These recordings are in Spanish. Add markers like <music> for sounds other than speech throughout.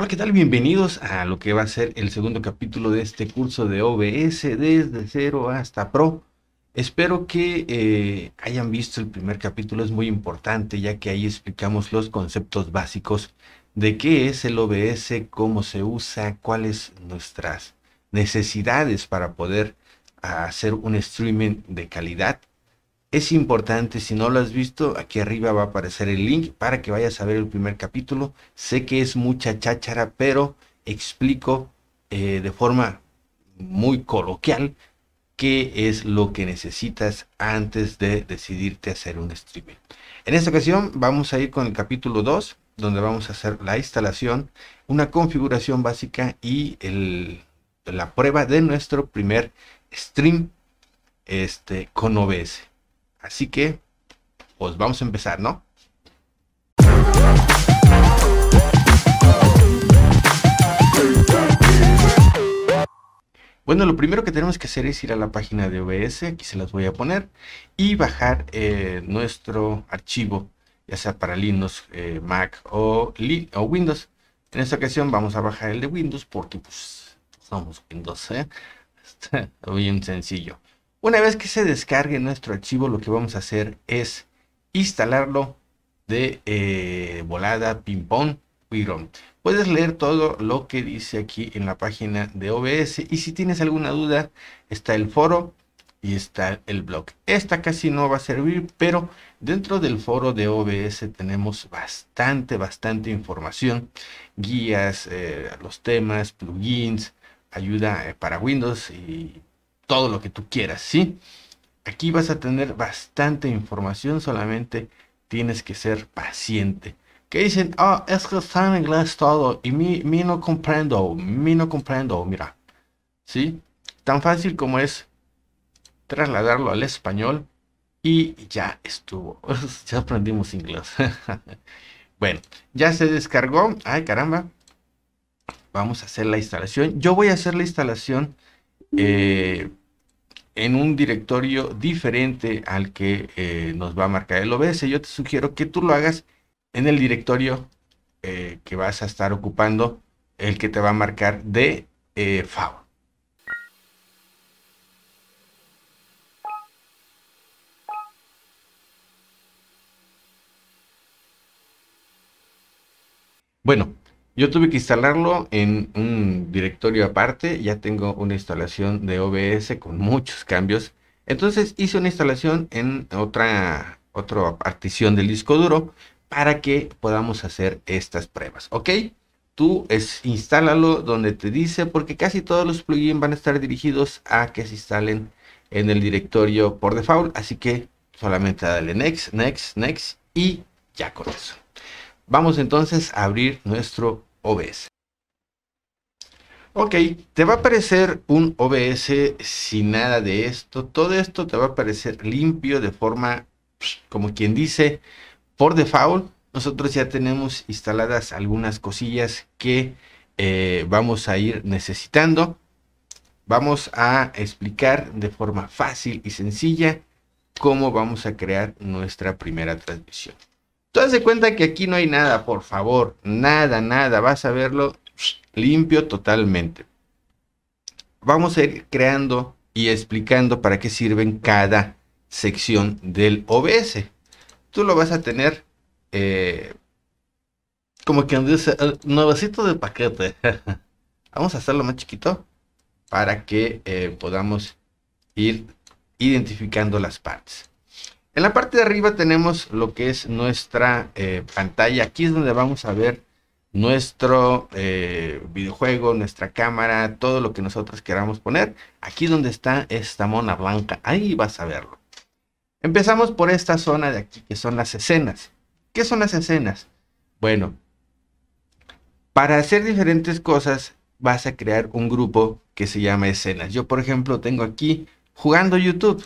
Hola, ¿qué tal? Bienvenidos a lo que va a ser el segundo capítulo de este curso de OBS desde cero hasta pro. Espero que eh, hayan visto el primer capítulo, es muy importante ya que ahí explicamos los conceptos básicos de qué es el OBS, cómo se usa, cuáles nuestras necesidades para poder hacer un streaming de calidad es importante, si no lo has visto, aquí arriba va a aparecer el link para que vayas a ver el primer capítulo. Sé que es mucha cháchara, pero explico eh, de forma muy coloquial qué es lo que necesitas antes de decidirte hacer un streaming. En esta ocasión vamos a ir con el capítulo 2, donde vamos a hacer la instalación, una configuración básica y la prueba de nuestro primer stream este, con OBS. Así que, pues vamos a empezar, ¿no? Bueno, lo primero que tenemos que hacer es ir a la página de OBS, aquí se las voy a poner, y bajar eh, nuestro archivo, ya sea para Linux, eh, Mac o, o, Windows. En esta ocasión vamos a bajar el de Windows porque pues somos Windows, ¿eh? <laughs> Está bien sencillo. Una vez que se descargue nuestro archivo, lo que vamos a hacer es instalarlo de eh, volada ping-pong Puedes leer todo lo que dice aquí en la página de OBS y si tienes alguna duda está el foro y está el blog. Esta casi no va a servir, pero dentro del foro de OBS tenemos bastante, bastante información, guías, eh, los temas, plugins, ayuda eh, para Windows y todo lo que tú quieras, ¿sí? Aquí vas a tener bastante información, solamente tienes que ser paciente. Que dicen, ah, oh, es que está en inglés todo y mi, mi no comprendo, mi no comprendo, mira, ¿sí? Tan fácil como es trasladarlo al español y ya estuvo, <laughs> ya aprendimos inglés. <laughs> bueno, ya se descargó, ay caramba, vamos a hacer la instalación. Yo voy a hacer la instalación eh, en un directorio diferente al que eh, nos va a marcar el OBS. Yo te sugiero que tú lo hagas en el directorio eh, que vas a estar ocupando, el que te va a marcar de eh, FAO Bueno, yo tuve que instalarlo en un directorio aparte, ya tengo una instalación de OBS con muchos cambios. Entonces hice una instalación en otra, otra partición del disco duro para que podamos hacer estas pruebas, ¿ok? Tú es, instálalo donde te dice, porque casi todos los plugins van a estar dirigidos a que se instalen en el directorio por default, así que solamente dale next, next, next y ya con eso. Vamos entonces a abrir nuestro OBS. Ok, te va a aparecer un OBS sin nada de esto. Todo esto te va a aparecer limpio de forma, como quien dice, por default. Nosotros ya tenemos instaladas algunas cosillas que eh, vamos a ir necesitando. Vamos a explicar de forma fácil y sencilla cómo vamos a crear nuestra primera transmisión. Tú haz de cuenta que aquí no hay nada, por favor. Nada, nada. Vas a verlo limpio totalmente. Vamos a ir creando y explicando para qué sirven cada sección del OBS. Tú lo vas a tener eh, como que dice, el eh, nuevecito de paquete. <laughs> Vamos a hacerlo más chiquito para que eh, podamos ir identificando las partes. En la parte de arriba tenemos lo que es nuestra eh, pantalla. Aquí es donde vamos a ver nuestro eh, videojuego, nuestra cámara, todo lo que nosotros queramos poner. Aquí donde está esta mona blanca, ahí vas a verlo. Empezamos por esta zona de aquí, que son las escenas. ¿Qué son las escenas? Bueno, para hacer diferentes cosas vas a crear un grupo que se llama escenas. Yo, por ejemplo, tengo aquí jugando YouTube.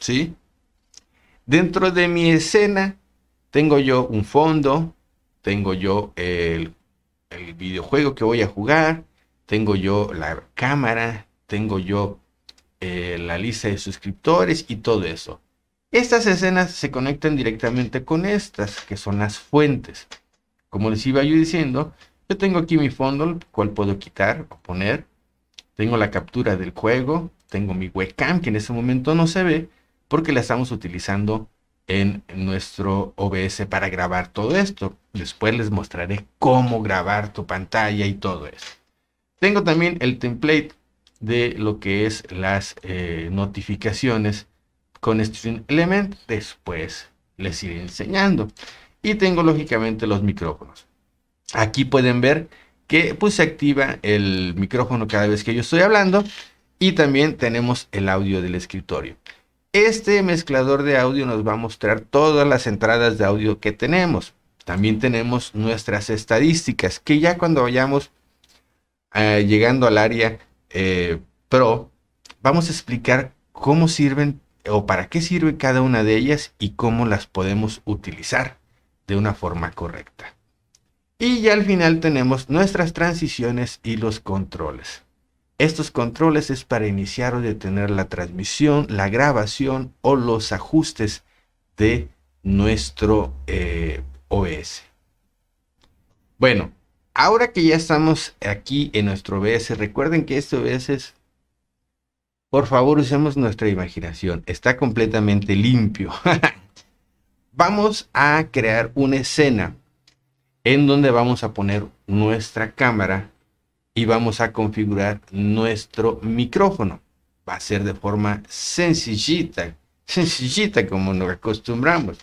¿Sí? Dentro de mi escena tengo yo un fondo, tengo yo el, videojuego que voy a jugar, tengo yo la cámara, tengo yo eh, la lista de suscriptores y todo eso. Estas escenas se conectan directamente con estas, que son las fuentes. Como les iba yo diciendo, yo tengo aquí mi fondo, el cual puedo quitar o poner. Tengo la captura del juego, tengo mi webcam, que en ese momento no se ve, porque la estamos utilizando en nuestro OBS para grabar todo esto. Después les mostraré cómo grabar tu pantalla y todo eso. Tengo también el template de lo que es las eh, notificaciones con Stream Element. Después les iré enseñando. Y tengo lógicamente los micrófonos. Aquí pueden ver que pues se activa el micrófono cada vez que yo estoy hablando. Y también tenemos el audio del escritorio. Este mezclador de audio nos va a mostrar todas las entradas de audio que tenemos. También tenemos nuestras estadísticas, que ya cuando vayamos eh, llegando al área eh, Pro, vamos a explicar cómo sirven o para qué sirve cada una de ellas y cómo las podemos utilizar de una forma correcta. Y ya al final tenemos nuestras transiciones y los controles. Estos controles es para iniciar o detener la transmisión, la grabación o los ajustes de nuestro eh, OBS. OS. Bueno, ahora que ya estamos aquí en nuestro OBS, recuerden que este OBS es, por favor, usemos nuestra imaginación. Está completamente limpio. <laughs> vamos a crear una escena en donde vamos a poner nuestra cámara y vamos a configurar nuestro micrófono. Va a ser de forma sencillita, sencillita como nos acostumbramos.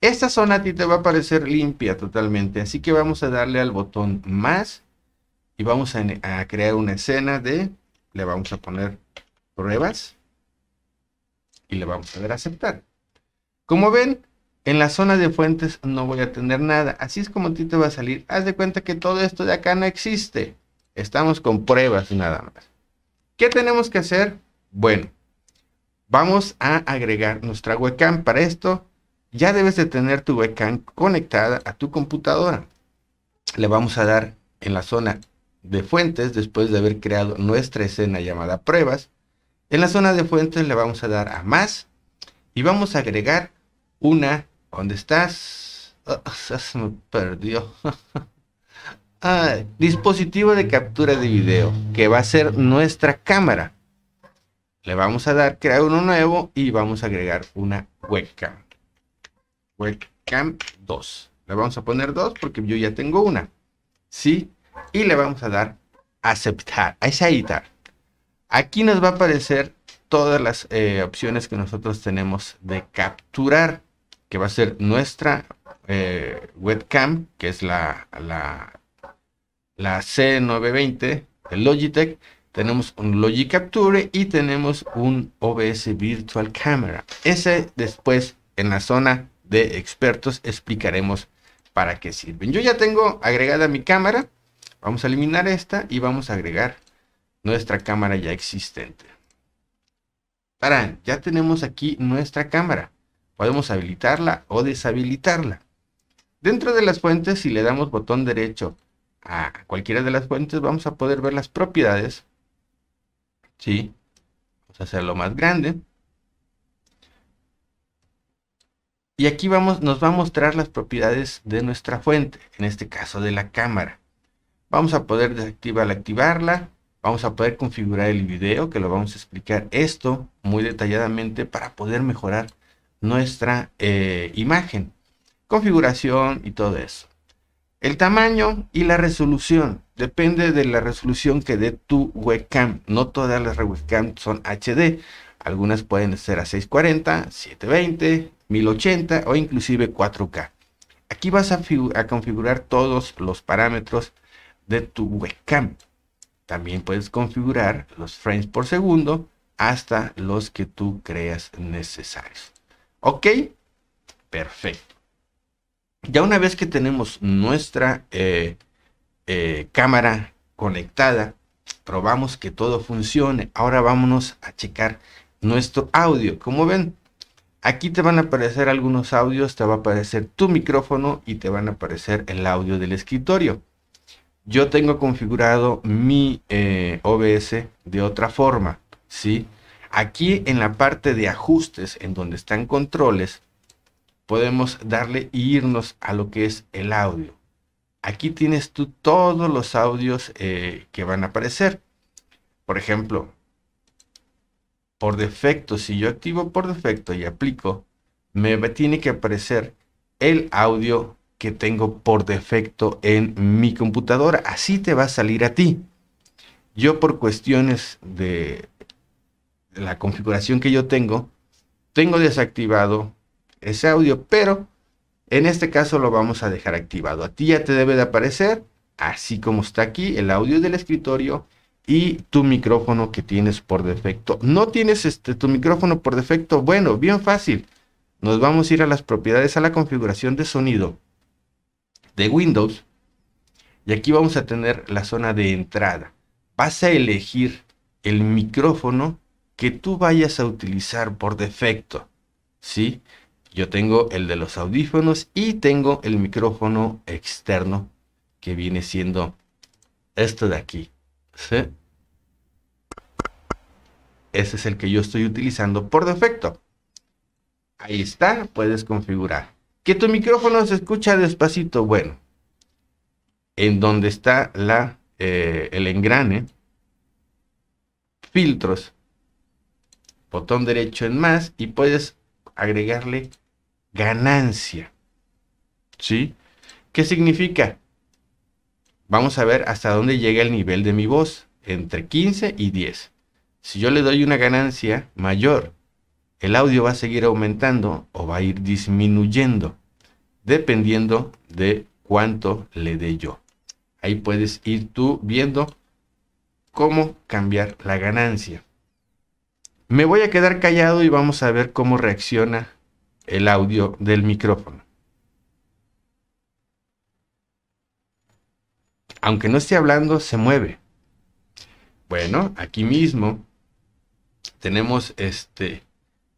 Esta zona a ti te va a parecer limpia totalmente, así que vamos a darle al botón más y vamos a, a crear una escena de, le vamos a poner pruebas y le vamos a dar a aceptar. Como ven, en la zona de fuentes no voy a tener nada. Así es como a ti te va a salir. Haz de cuenta que todo esto de acá no existe. Estamos con pruebas nada más. ¿Qué tenemos que hacer? Bueno, vamos a agregar nuestra webcam. Para esto ya debes de tener tu webcam conectada a tu computadora. Le vamos a dar en la zona de fuentes, después de haber creado nuestra escena llamada pruebas, en la zona de fuentes le vamos a dar a más y vamos a agregar una, ¿dónde estás? Ah, se me perdió. <laughs> dispositivo de captura de video, que va a ser nuestra cámara. Le vamos a dar crear uno nuevo y vamos a agregar una webcam. Webcam 2. Le vamos a poner 2 porque yo ya tengo una. ¿Sí? Y le vamos a dar aceptar. ahí editar Aquí nos va a aparecer todas las eh, opciones que nosotros tenemos de capturar, que va a ser nuestra eh, webcam, que es la, la C920 de Logitech, tenemos un LogiCapture Capture y tenemos un OBS Virtual Camera. Ese después en la zona de expertos explicaremos para qué sirven. Yo ya tengo agregada mi cámara. Vamos a eliminar esta y vamos a agregar nuestra cámara ya existente. para Ya tenemos aquí nuestra cámara. Podemos habilitarla o deshabilitarla. Dentro de las fuentes, si le damos botón derecho a cualquiera de las fuentes vamos a poder ver las propiedades. ¿Sí? Vamos a hacerlo más grande. Y aquí vamos, nos va a mostrar las propiedades de nuestra fuente, en este caso de la cámara. Vamos a poder desactivarla, activarla. Vamos a poder configurar el video, que lo vamos a explicar esto muy detalladamente para poder mejorar nuestra eh, imagen, configuración y todo eso. El tamaño y la resolución. Depende de la resolución que dé tu webcam. No todas las webcam son HD. Algunas pueden ser a 640, 720, 1080 o inclusive 4K. Aquí vas a, a configurar todos los parámetros de tu webcam. También puedes configurar los frames por segundo hasta los que tú creas necesarios. ¿Ok? Perfecto. Ya una vez que tenemos nuestra eh, eh, cámara conectada, probamos que todo funcione. Ahora vámonos a checar nuestro audio. Como ven, aquí te van a aparecer algunos audios, te va a aparecer tu micrófono y te van a aparecer el audio del escritorio. Yo tengo configurado mi eh, OBS de otra forma, ¿sí? Aquí en la parte de ajustes, en donde están controles, podemos darle e irnos a lo que es el audio. Aquí tienes tú todos los audios eh, que van a aparecer. Por ejemplo, por defecto, si yo activo por defecto y aplico, me tiene que aparecer el audio que tengo por defecto en mi computadora. Así te va a salir a ti. Yo por cuestiones de la configuración que yo tengo, tengo desactivado ese audio, pero en este caso lo vamos a dejar activado. A ti ya te debe de aparecer, así como está aquí, el audio del escritorio y tu micrófono que tienes por defecto. No tienes este, tu micrófono por defecto. Bueno, bien fácil. Nos vamos a ir a las propiedades, a la configuración de sonido de Windows. Y aquí vamos a tener la zona de entrada. Vas a elegir el micrófono que tú vayas a utilizar por defecto. ¿Sí? Yo tengo el de los audífonos y tengo el micrófono externo que viene siendo esto de aquí. Ese es el que yo estoy utilizando por defecto. Ahí está, puedes configurar. Que tu micrófono se escucha despacito. Bueno, en donde está la, eh, el engrane, filtros, botón derecho en más y puedes agregarle ganancia. ¿Sí? ¿Qué significa? Vamos a ver hasta dónde llega el nivel de mi voz, entre 15 y 10. Si yo le doy una ganancia mayor, el audio va a seguir aumentando o va a ir disminuyendo, dependiendo de cuánto le dé yo. Ahí puedes ir tú viendo cómo cambiar la ganancia. Me voy a quedar callado y vamos a ver cómo reacciona el audio del micrófono. Aunque no esté hablando, se mueve. Bueno, aquí mismo tenemos este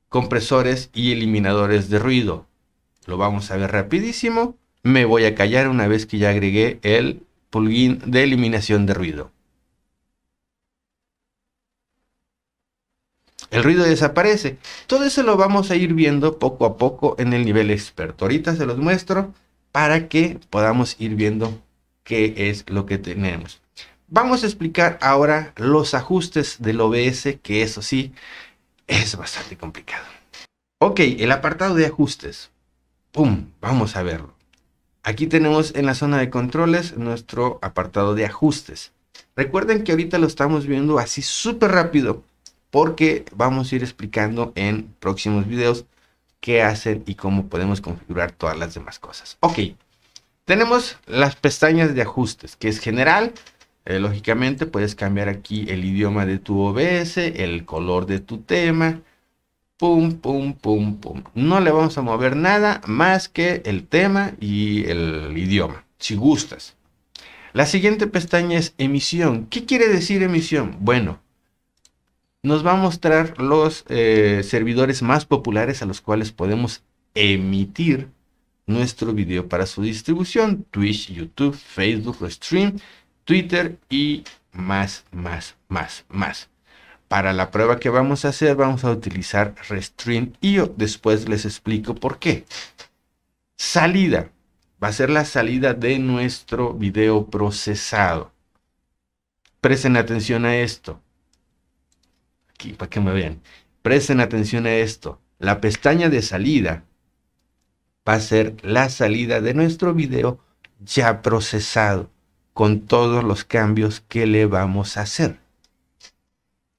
compresores y eliminadores de ruido. Lo vamos a ver rapidísimo. Me voy a callar una vez que ya agregué el plugin de eliminación de ruido. el ruido desaparece. Todo eso lo vamos a ir viendo poco a poco en el nivel experto. Ahorita se los muestro para que podamos ir viendo qué es lo que tenemos. Vamos a explicar ahora los ajustes del OBS, que eso sí, es bastante complicado. Ok, el apartado de ajustes. ¡Pum! Vamos a verlo. Aquí tenemos en la zona de controles nuestro apartado de ajustes. Recuerden que ahorita lo estamos viendo así súper rápido porque vamos a ir explicando en próximos videos qué hacen y cómo podemos configurar todas las demás cosas. Ok, tenemos las pestañas de ajustes, que es general. Eh, lógicamente puedes cambiar aquí el idioma de tu OBS, el color de tu tema. Pum, pum, pum, pum. No le vamos a mover nada más que el tema y el idioma, si gustas. La siguiente pestaña es emisión. ¿Qué quiere decir emisión? Bueno, nos va a mostrar los eh, servidores más populares a los cuales podemos emitir nuestro video para su distribución. Twitch, YouTube, Facebook, Stream, Twitter y más, más, más, más. Para la prueba que vamos a hacer vamos a utilizar Restream Después les explico por qué. Salida. Va a ser la salida de nuestro video procesado. Presten atención a esto aquí para que me vean. Presten atención a esto. La pestaña de salida va a ser la salida de nuestro video ya procesado con todos los cambios que le vamos a hacer.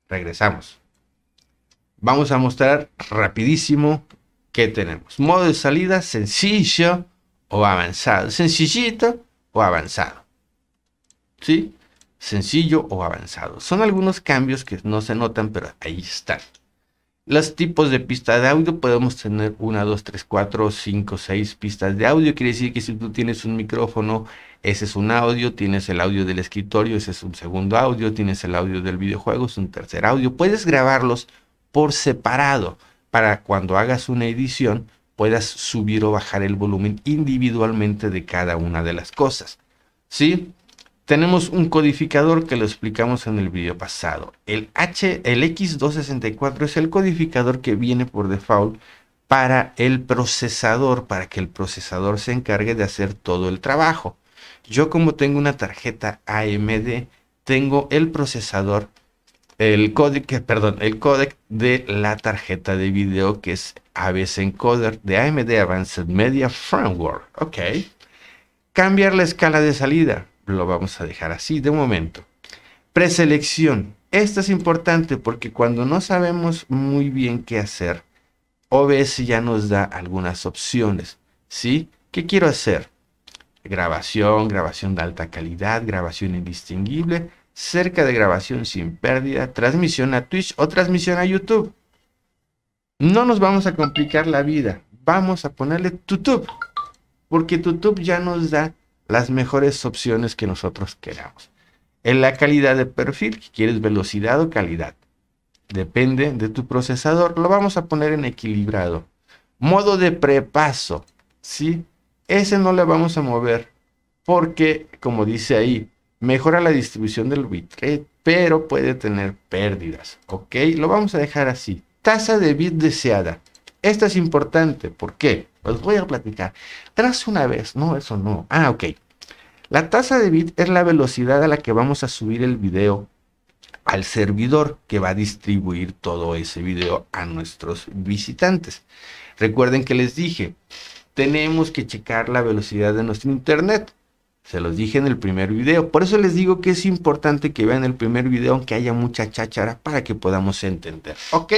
Regresamos. Vamos a mostrar rapidísimo qué tenemos. Modo de salida sencillo o avanzado. Sencillito o avanzado. ¿Sí? sencillo o avanzado. Son algunos cambios que no se notan, pero ahí están. Los tipos de pista de audio, podemos tener una dos tres cuatro cinco seis pistas de audio. Quiere decir que si tú tienes un micrófono, ese es un audio, tienes el audio del escritorio, ese es un segundo audio, tienes el audio del videojuego, es un tercer audio. Puedes grabarlos por separado para cuando hagas una edición puedas subir o bajar el volumen individualmente de cada una de las cosas. ¿Sí? tenemos un codificador que lo explicamos en el video pasado. El, H, el X264 es el codificador que viene por default para el procesador, para que el procesador se encargue de hacer todo el trabajo. Yo como tengo una tarjeta AMD, tengo el procesador, el codec, perdón, el codec de la tarjeta de video que es ABC Encoder de AMD Advanced Media Framework. Ok. Cambiar la escala de salida lo vamos a dejar así de momento. Preselección. Esto es importante porque cuando no sabemos muy bien qué hacer, OBS ya nos da algunas opciones. ¿Sí? ¿Qué quiero hacer? Grabación, grabación de alta calidad, grabación indistinguible, cerca de grabación sin pérdida, transmisión a Twitch o transmisión a YouTube. No nos vamos a complicar la vida. Vamos a ponerle YouTube. Porque YouTube ya nos da las mejores opciones que nosotros queramos. En la calidad de perfil, ¿quieres velocidad o calidad? Depende de tu procesador. Lo vamos a poner en equilibrado. Modo de prepaso, ¿sí? Ese no le vamos a mover porque, como dice ahí, mejora la distribución del bitrate, pero puede tener pérdidas, ¿ok? Lo vamos a dejar así. Tasa de bit deseada. Esta es importante, ¿por qué? Os voy a platicar. Tras una vez. No, eso no. Ah, ok. La tasa de bit es la velocidad a la que vamos a subir el video al servidor que va a distribuir todo ese video a nuestros visitantes. Recuerden que les dije, tenemos que checar la velocidad de nuestro internet. Se los dije en el primer video. Por eso les digo que es importante que vean el primer video, aunque haya mucha cháchara, para que podamos entender. ¿Ok?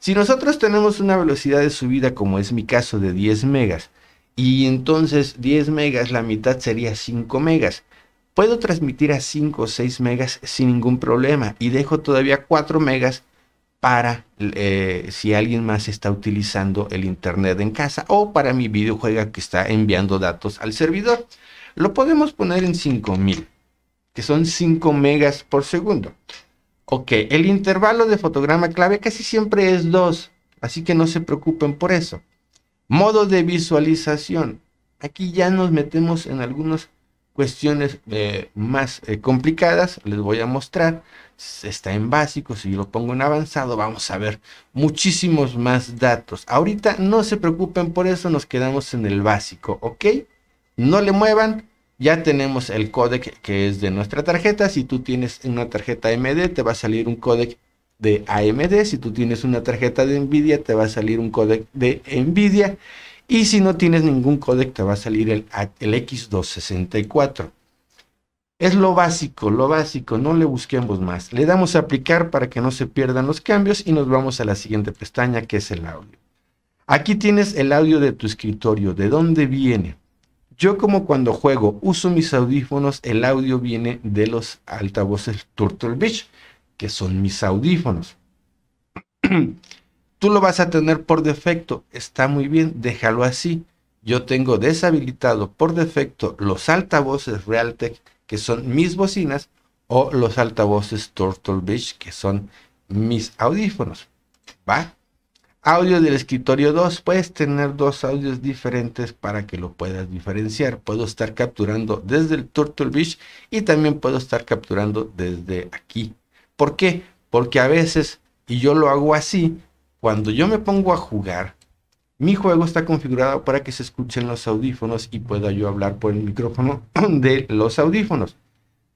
Si nosotros tenemos una velocidad de subida, como es mi caso, de 10 megas, y entonces 10 megas, la mitad sería 5 megas. Puedo transmitir a 5 o 6 megas sin ningún problema y dejo todavía 4 megas para eh, si alguien más está utilizando el internet en casa o para mi videojuego que está enviando datos al servidor. Lo podemos poner en 5000, que son 5 megas por segundo. Ok, el intervalo de fotograma clave casi siempre es 2, así que no se preocupen por eso. Modo de visualización. Aquí ya nos metemos en algunas cuestiones eh, más eh, complicadas. Les voy a mostrar. Está en básico. Si lo pongo en avanzado, vamos a ver muchísimos más datos. Ahorita no se preocupen por eso. Nos quedamos en el básico. ¿Ok? No le muevan. Ya tenemos el codec que es de nuestra tarjeta. Si tú tienes una tarjeta AMD, te va a salir un codec de AMD. Si tú tienes una tarjeta de Nvidia, te va a salir un codec de Nvidia. Y si no tienes ningún codec, te va a salir el, el X264. Es lo básico, lo básico, no le busquemos más. Le damos a aplicar para que no se pierdan los cambios y nos vamos a la siguiente pestaña que es el audio. Aquí tienes el audio de tu escritorio, de dónde viene. Yo como cuando juego uso mis audífonos, el audio viene de los altavoces Turtle Beach, que son mis audífonos. <clears throat> Tú lo vas a tener por defecto, está muy bien, déjalo así. Yo tengo deshabilitado por defecto los altavoces Realtek, que son mis bocinas, o los altavoces Turtle Beach, que son mis audífonos. ¿Va? Audio del escritorio 2. Puedes tener dos audios diferentes para que lo puedas diferenciar. Puedo estar capturando desde el Turtle Beach y también puedo estar capturando desde aquí. ¿Por qué? Porque a veces, y yo lo hago así, cuando yo me pongo a jugar, mi juego está configurado para que se escuchen los audífonos y pueda yo hablar por el micrófono <clears throat> de los audífonos.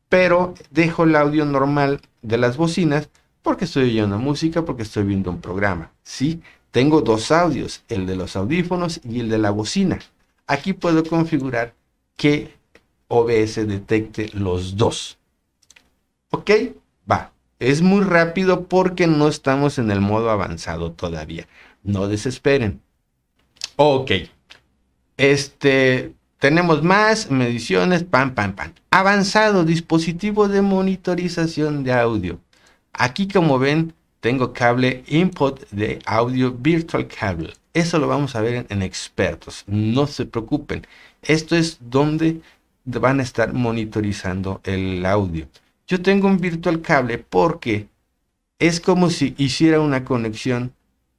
Pero dejo el audio normal de las bocinas porque estoy oyendo música, porque estoy viendo un programa. ¿sí? Tengo dos audios, el de los audífonos y el de la bocina. Aquí puedo configurar que OBS detecte los dos. ¿Ok? Va. Es muy rápido porque no estamos en el modo avanzado todavía. No desesperen. Ok. Este, tenemos más mediciones, Pam, pam, pam. Avanzado, dispositivo de monitorización de audio. Aquí como ven, tengo cable input de audio virtual cable. Eso lo vamos a ver en, expertos. No se preocupen. Esto es donde van a estar monitorizando el audio. Yo tengo un virtual cable porque es como si hiciera una conexión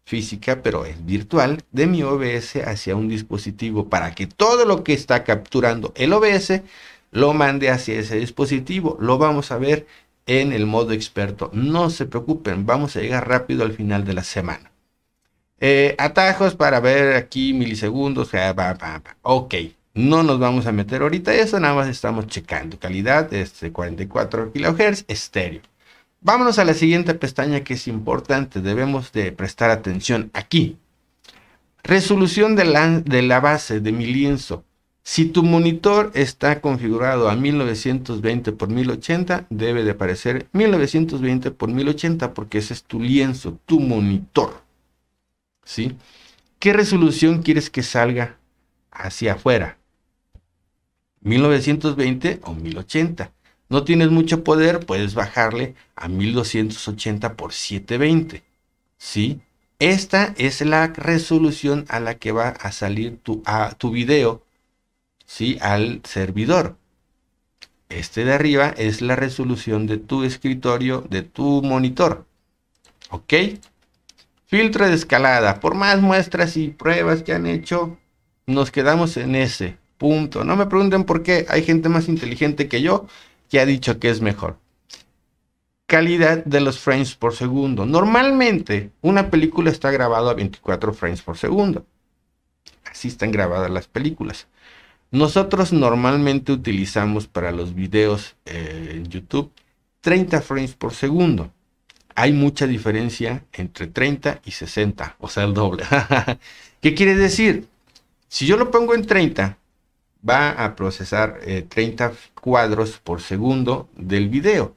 física, pero es virtual, de mi OBS hacia un dispositivo para que todo lo que está capturando el OBS lo mande hacia ese dispositivo. Lo vamos a ver en el modo experto. No se preocupen, vamos a llegar rápido al final de la semana. Eh, atajos para ver aquí milisegundos. Ok, no nos vamos a meter ahorita eso, nada más estamos checando. Calidad, este 44 kHz, estéreo. Vámonos a la siguiente pestaña que es importante, debemos de prestar atención aquí. Resolución de la, de la base de mi lienzo. Si tu monitor está configurado a 1920 x 1080, debe de aparecer 1920 x 1080 porque ese es tu lienzo, tu monitor. ¿Sí? ¿Qué resolución quieres que salga hacia afuera? 1920 o 1080. No tienes mucho poder, puedes bajarle a 1280 x 720. ¿Sí? Esta es la resolución a la que va a salir tu video ¿sí? al servidor. Este de arriba es la resolución de tu escritorio, de tu monitor. ¿Ok? Filtro de escalada. Por más muestras y pruebas que han hecho, nos quedamos en ese punto. No me pregunten por qué. Hay gente más inteligente que yo que ha dicho que es mejor. Calidad de los frames por segundo. Normalmente una película está grabada a 24 frames por segundo. Así están grabadas las películas. Nosotros normalmente utilizamos para los videos eh, en YouTube 30 frames por segundo. Hay mucha diferencia entre 30 y 60, o sea, el doble. <laughs> ¿Qué quiere decir? Si yo lo pongo en 30, va a procesar 30 eh, cuadros por segundo del video.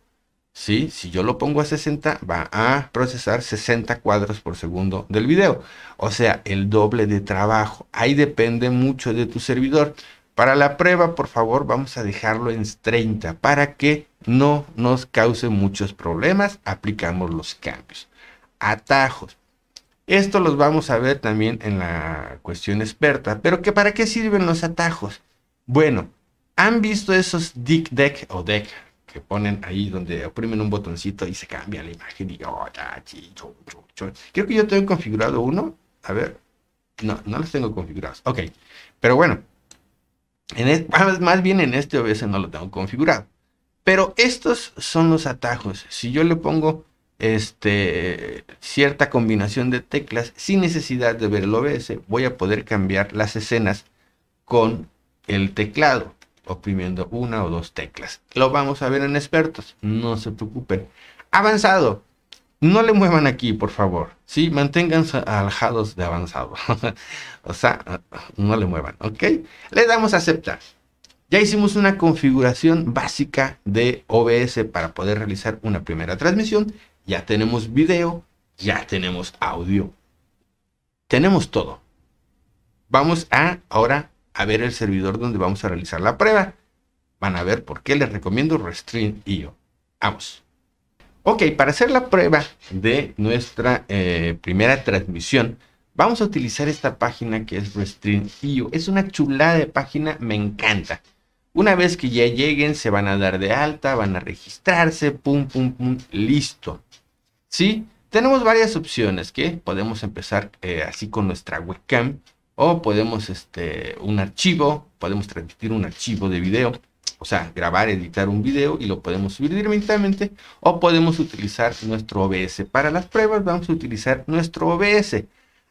Si yo lo pongo a 60, va a procesar 60 cuadros por segundo del video. O sea, el doble de trabajo. Ahí depende mucho de tu servidor. Para la prueba, por favor, vamos a dejarlo en 30 para que no nos cause muchos problemas. Aplicamos los cambios. Atajos. Esto los vamos a ver también en la cuestión experta. Pero ¿para qué sirven los atajos? Bueno, ¿han visto esos dick deck o deck que ponen ahí donde oprimen un botoncito y se cambia la imagen? Y oh, ya, chi, cho, Creo que yo tengo configurado uno. A ver. No, no los tengo configurados. Ok. Pero bueno, más bien en este OBS no lo tengo configurado. Pero estos son los atajos. Si yo le pongo este, cierta combinación de teclas sin necesidad de ver el OBS, voy a poder cambiar las escenas con el teclado, oprimiendo una o dos teclas. Lo vamos a ver en expertos, no se preocupen. Avanzado, no le muevan aquí, por favor. Sí, manténganse alejados de avanzado. <laughs> o sea, no le muevan, ¿ok? Le damos a aceptar. Ya hicimos una configuración básica de OBS para poder realizar una primera transmisión. Ya tenemos video, ya tenemos audio. Tenemos todo. Vamos a ahora a ver el servidor donde vamos a realizar la prueba. Van a ver por qué les recomiendo Yo. Vamos. Ok, para hacer la prueba de nuestra eh, primera transmisión, vamos a utilizar esta página que es Restream.io. Es una chulada de página, me encanta. Una vez que ya lleguen, se van a dar de alta, van a registrarse, pum, pum, pum, listo. ¿Sí? Tenemos varias opciones que podemos empezar eh, así con nuestra webcam o podemos este, un archivo, podemos transmitir un archivo de video o sea, grabar, editar un video y lo podemos subir directamente o podemos utilizar nuestro OBS. Para las pruebas vamos a utilizar nuestro OBS.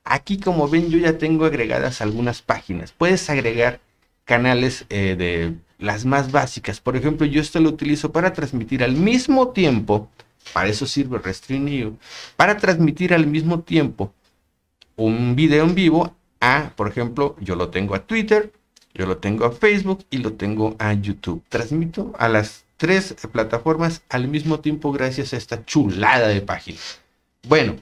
Aquí como ven yo ya tengo agregadas algunas páginas. Puedes agregar canales eh, de las más básicas. Por ejemplo, yo esto lo utilizo para transmitir al mismo tiempo. Para eso sirve Restream Para transmitir al mismo tiempo un video en vivo a, por ejemplo, yo lo tengo a Twitter, yo lo tengo a Facebook y lo tengo a YouTube. Transmito a las tres plataformas al mismo tiempo gracias a esta chulada de página. Bueno,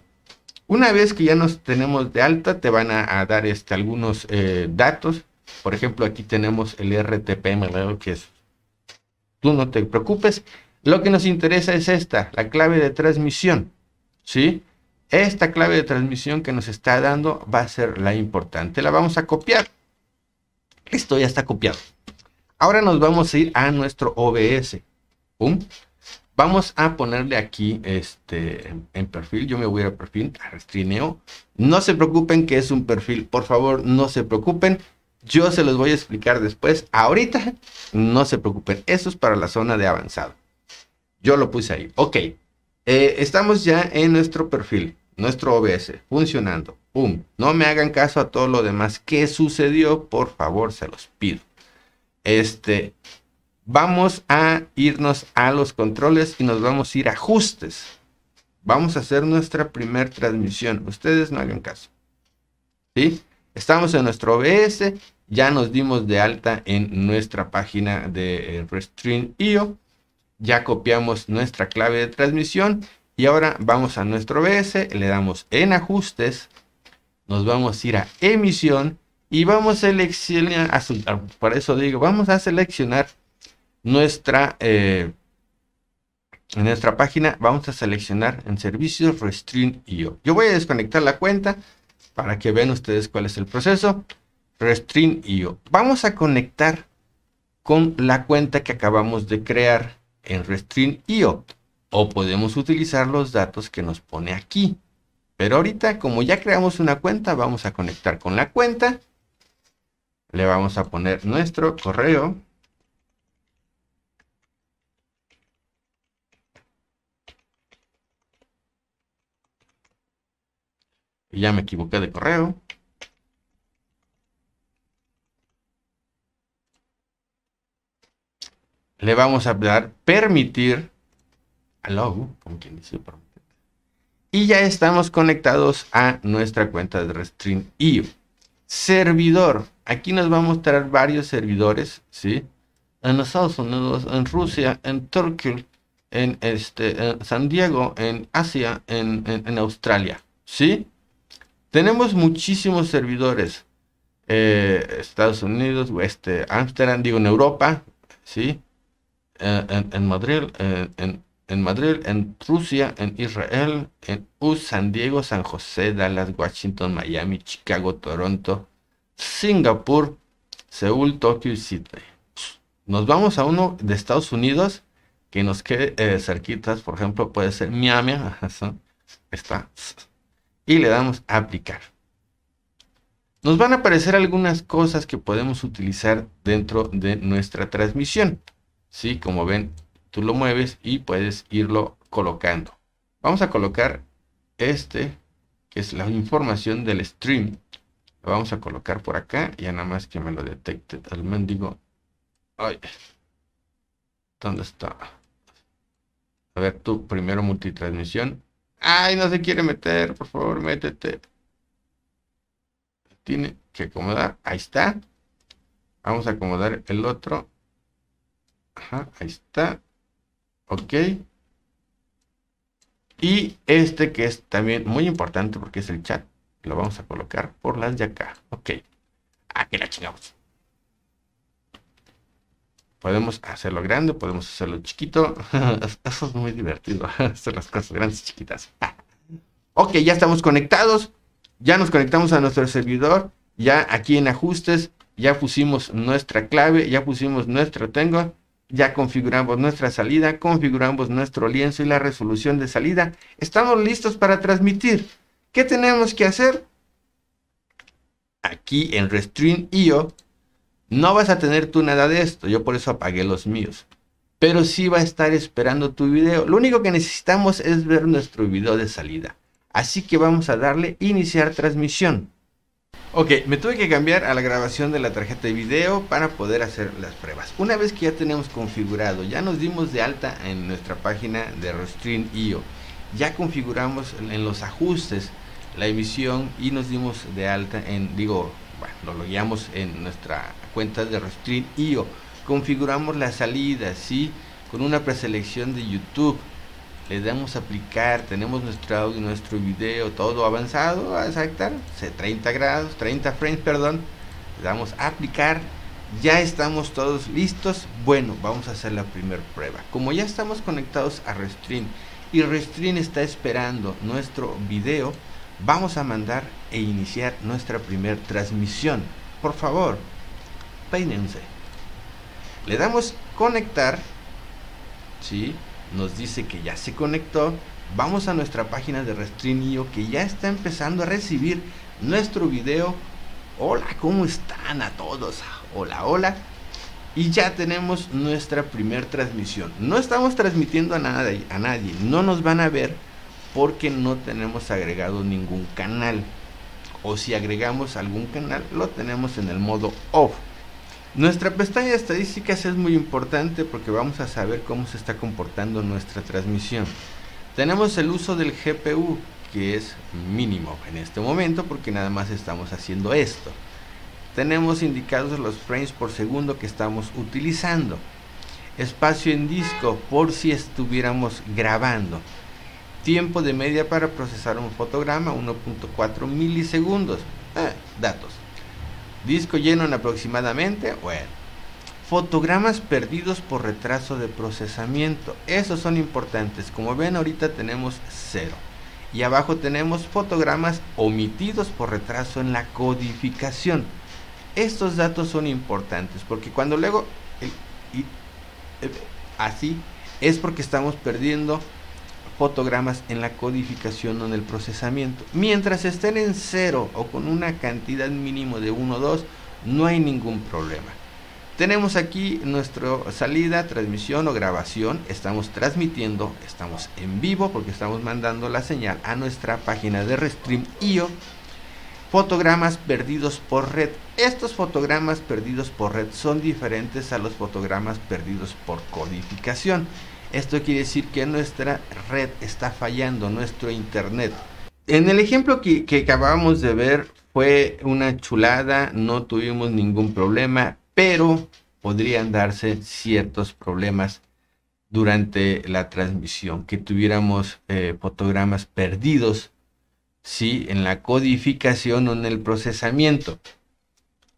una vez que ya nos tenemos de alta, te van a, dar este, algunos eh, datos. Por ejemplo, aquí tenemos el RTPM, que es... Tú no te preocupes. Lo que nos interesa es esta, la clave de transmisión. ¿Sí? Esta clave de transmisión que nos está dando va a ser la importante. La vamos a copiar. Listo, ya está copiado. Ahora nos vamos a ir a nuestro OBS. Vamos a ponerle aquí este, en, perfil. Yo me voy a perfil, a restrineo. No se preocupen que es un perfil. Por favor, no se preocupen. Yo se los voy a explicar después. Ahorita, no se preocupen. Eso es para la zona de avanzado. Yo lo puse ahí. Ok. Eh, estamos ya en nuestro perfil, nuestro OBS, funcionando. No me hagan caso a todo lo demás. ¿Qué sucedió? Por favor, se los pido. Este, vamos a irnos a los controles y nos vamos a ir a ajustes. Vamos a hacer nuestra primera transmisión. Ustedes no hagan caso. ¿Sí? Estamos en nuestro OBS. Ya nos dimos de alta en nuestra página de eh, Restream.io. Ya copiamos nuestra clave de transmisión. Y ahora vamos a nuestro OBS. Le damos en ajustes nos vamos a ir a emisión y vamos a seleccionar, por eso digo, vamos a seleccionar nuestra, en eh, nuestra página, vamos a seleccionar en servicios Restream IO. Yo voy a desconectar la cuenta para que vean ustedes cuál es el proceso. Restream IO. Vamos a conectar con la cuenta que acabamos de crear en Restream IO o podemos utilizar los datos que nos pone aquí. Pero ahorita, como ya creamos una cuenta, vamos a conectar con la cuenta. Le vamos a poner nuestro correo. ya me equivoqué de correo. Le vamos a dar permitir. Allow, como dice, y ya estamos conectados a nuestra cuenta de Restream y Servidor. Aquí nos va a mostrar varios servidores, ¿sí? En Estados Unidos, en Rusia, en Turquía, en, este, San Diego, en Asia, en, Australia, ¿sí? Tenemos muchísimos servidores. Eh, Estados Unidos, oeste, amsterdam digo, en Europa, ¿sí? Eh, en, Madrid, en, en Madrid, en Rusia, en Israel, en U, San Diego, San José, Dallas, Washington, Miami, Chicago, Toronto, Singapur, Seúl, Tokio y Sydney. Nos vamos a uno de Estados Unidos que nos quede eh, cerquitas, por ejemplo, puede ser Miami, <laughs> está, y le damos a aplicar. Nos van a aparecer algunas cosas que podemos utilizar dentro de nuestra transmisión. Sí, como ven, tú lo mueves y puedes irlo colocando. Vamos a colocar este, que es la información del stream. Lo vamos a colocar por acá, ya nada más que me lo detecte al mendigo. Ay, ¿dónde está? A ver, tu primero multitransmisión. Ay, no se quiere meter, por favor, métete. Tiene que acomodar, ahí está. Vamos a acomodar el otro. Ajá, ahí está. Ok. Y este que es también muy importante porque es el chat. Lo vamos a colocar por las de acá. Ok. Aquí ah, la chingamos. Podemos hacerlo grande, podemos hacerlo chiquito. <laughs> Eso es muy divertido. <laughs> Hacer las cosas grandes y chiquitas. <laughs> ok, ya estamos conectados. Ya nos conectamos a nuestro servidor. Ya aquí en ajustes, ya pusimos nuestra clave, ya pusimos nuestro tengo ya configuramos nuestra salida, configuramos nuestro lienzo y la resolución de salida. Estamos listos para transmitir. ¿Qué tenemos que hacer? Aquí en Restream.io no vas a tener tú nada de esto. Yo por eso apagué los míos. Pero sí va a estar esperando tu video. Lo único que necesitamos es ver nuestro video de salida. Así que vamos a darle iniciar transmisión. Ok, me tuve que cambiar a la grabación de la tarjeta de video para poder hacer las pruebas. Una vez que ya tenemos configurado, ya nos dimos de alta en nuestra página de Restream.io, ya configuramos en los ajustes la emisión y nos dimos de alta en, digo, bueno, lo guiamos en nuestra cuenta de Restream.io. Configuramos la salida, sí, con una preselección de YouTube le damos aplicar, tenemos nuestro audio, nuestro video, todo avanzado a 30 grados, 30 frames, perdón, le damos a aplicar, ya estamos todos listos, bueno, vamos a hacer la primera prueba. Como ya estamos conectados a Restream y Restream está esperando nuestro video, vamos a mandar e iniciar nuestra primera transmisión. Por favor, peinense Le damos conectar, ¿sí? nos dice que ya se conectó, vamos a nuestra página de Restream.io que ya está empezando a recibir nuestro video. Hola, ¿cómo están a todos? Hola, hola. Y ya tenemos nuestra primera transmisión. No estamos transmitiendo a, nada, a nadie, no nos van a ver porque no tenemos agregado ningún canal. O si agregamos algún canal, lo tenemos en el modo off. Nuestra pestaña de estadísticas es muy importante porque vamos a saber cómo se está comportando nuestra transmisión. Tenemos el uso del GPU, que es mínimo en este momento porque nada más estamos haciendo esto. Tenemos indicados los frames por segundo que estamos utilizando. Espacio en disco por si estuviéramos grabando. Tiempo de media para procesar un fotograma 1.4 milisegundos. Ah, datos. Disco lleno en aproximadamente, bueno. Fotogramas perdidos por retraso de procesamiento. Esos son importantes. Como ven ahorita tenemos cero. Y abajo tenemos fotogramas omitidos por retraso en la codificación. Estos datos son importantes porque cuando luego eh, así es porque estamos perdiendo fotogramas en la codificación o en el procesamiento. Mientras estén en cero o con una cantidad mínimo de 1 o 2, no hay ningún problema. Tenemos aquí nuestra salida, transmisión o grabación. Estamos transmitiendo, estamos en vivo porque estamos mandando la señal a nuestra página de Restream IO. Fotogramas perdidos por red. Estos fotogramas perdidos por red son diferentes a los fotogramas perdidos por codificación. Esto quiere decir que nuestra red está fallando, nuestro internet. En el ejemplo que, acabamos de ver fue una chulada, no tuvimos ningún problema, pero podrían darse ciertos problemas durante la transmisión, que tuviéramos eh, fotogramas perdidos, ¿sí? En la codificación o en el procesamiento.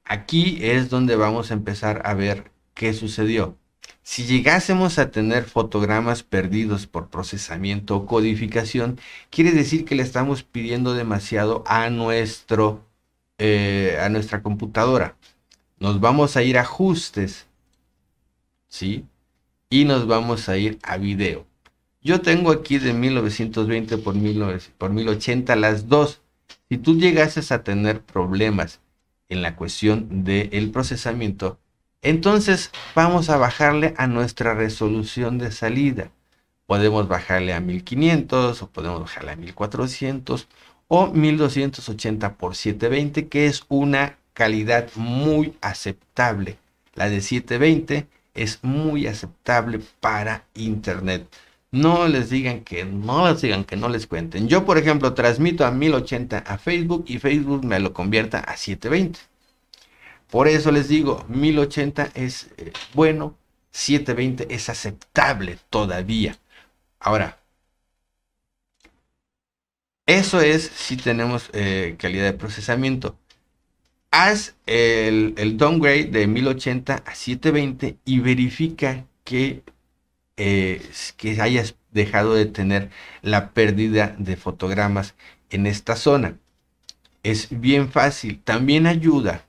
Aquí es donde vamos a empezar a ver qué sucedió. Si llegásemos a tener fotogramas perdidos por procesamiento o codificación, quiere decir que le estamos pidiendo demasiado a, nuestro, eh, a nuestra computadora. Nos vamos a ir a ajustes, ¿sí? Y nos vamos a ir a video. Yo tengo aquí de 1920 por, 1080 las dos. Si tú llegases a tener problemas en la cuestión del el procesamiento, entonces vamos a bajarle a nuestra resolución de salida. Podemos bajarle a 1500 o podemos bajarle a 1400 o 1280 por 720 que es una calidad muy aceptable. La de 720 es muy aceptable para internet. No les digan que no les digan que no les cuenten. Yo, por ejemplo, transmito a 1080 a Facebook y Facebook me lo convierta a 720. Por eso les digo, 1080 es eh, bueno, 720 es aceptable todavía. Ahora, eso es si tenemos eh, calidad de procesamiento. Haz el, downgrade de 1080 a 720 y verifica que, eh, que hayas dejado de tener la pérdida de fotogramas en esta zona. Es bien fácil. También ayuda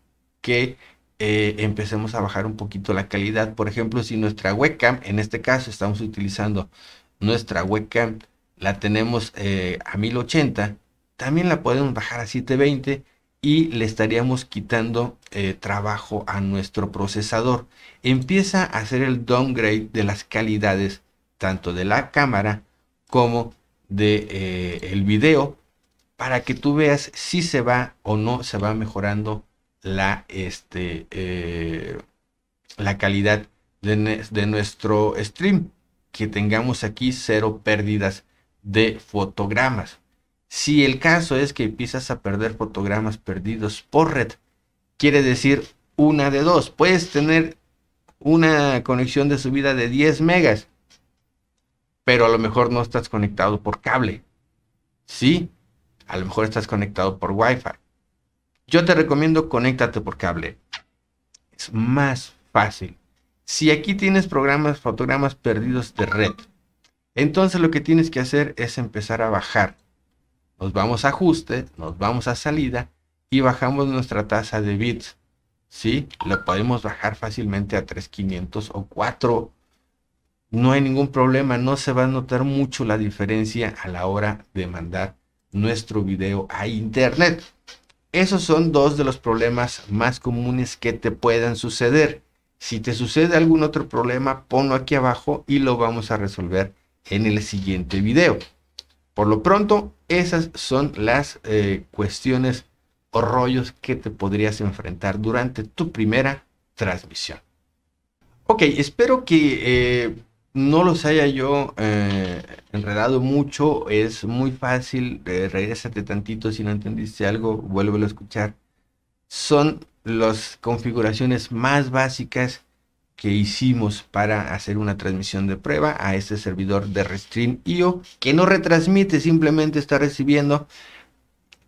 que eh, empecemos a bajar un poquito la calidad. Por ejemplo, si nuestra webcam, en este caso estamos utilizando nuestra webcam, la tenemos eh, a 1080, también la podemos bajar a 720 y le estaríamos quitando eh, trabajo a nuestro procesador. Empieza a hacer el downgrade de las calidades tanto de la cámara como de el video para que tú veas si se va o no se va mejorando la, este, eh, la calidad de, nuestro stream. Que tengamos aquí cero pérdidas de fotogramas. Si el caso es que empiezas a perder fotogramas perdidos por red, quiere decir una de dos. Puedes tener una conexión de subida de 10 megas, pero a lo mejor no estás conectado por cable. Sí, a lo mejor estás conectado por Wi-Fi yo te recomiendo conéctate por cable. Es más fácil. Si aquí tienes programas, fotogramas perdidos de red, entonces lo que tienes que hacer es empezar a bajar. Nos vamos a ajuste, nos vamos a salida y bajamos nuestra tasa de bits. ¿Sí? Lo podemos bajar fácilmente a 3500 o 4. No hay ningún problema, no se va a notar mucho la diferencia a la hora de mandar nuestro video a internet. Esos son dos de los problemas más comunes que te puedan suceder. Si te sucede algún otro problema, ponlo aquí abajo y lo vamos a resolver en el siguiente video. Por lo pronto, esas son las eh, cuestiones o rollos que te podrías enfrentar durante tu primera transmisión. Ok, espero que eh, no los haya yo eh, enredado mucho, es muy fácil, eh, regresate tantito si no entendiste algo, vuélvelo a escuchar. Son las configuraciones más básicas que hicimos para hacer una transmisión de prueba a este servidor de Restream.io que no retransmite, simplemente está recibiendo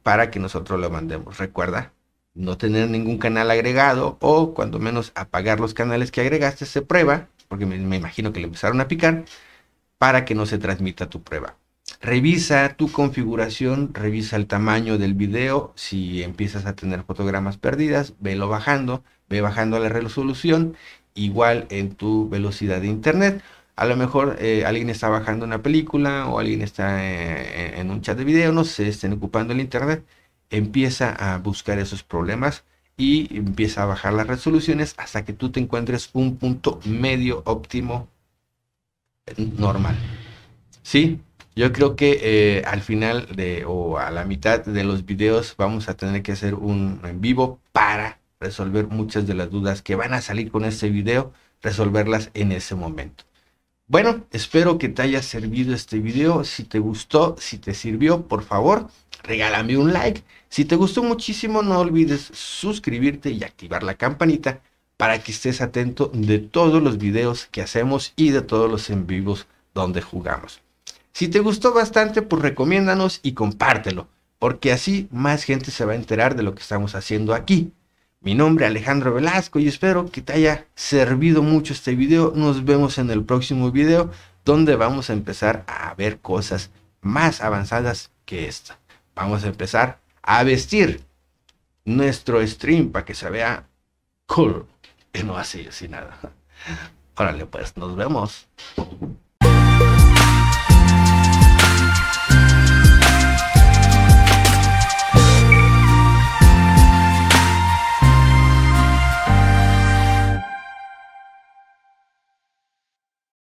para que nosotros lo mandemos. Recuerda, no tener ningún canal agregado o cuando menos apagar los canales que agregaste se prueba porque me, imagino que le empezaron a picar, para que no se transmita tu prueba. Revisa tu configuración, revisa el tamaño del video, si empiezas a tener fotogramas perdidas, velo bajando, ve bajando la resolución, igual en tu velocidad de internet. A lo mejor eh, alguien está bajando una película o alguien está eh, en un chat de video, no se estén ocupando el internet. Empieza a buscar esos problemas y empieza a bajar las resoluciones hasta que tú te encuentres un punto medio óptimo normal. ¿Sí? Yo creo que eh, al final de, o a la mitad de los videos vamos a tener que hacer un en vivo para resolver muchas de las dudas que van a salir con este video, resolverlas en ese momento. Bueno, espero que te haya servido este video. Si te gustó, si te sirvió, por favor, regálame un like. Si te gustó muchísimo, no olvides suscribirte y activar la campanita para que estés atento de todos los videos que hacemos y de todos los en vivos donde jugamos. Si te gustó bastante, pues recomiéndanos y compártelo, porque así más gente se va a enterar de lo que estamos haciendo aquí. Mi nombre es Alejandro Velasco y espero que te haya servido mucho este video. Nos vemos en el próximo video donde vamos a empezar a ver cosas más avanzadas que esta vamos a empezar a vestir nuestro stream para que se vea cool y no así, sin nada. <laughs> Órale, pues, nos vemos.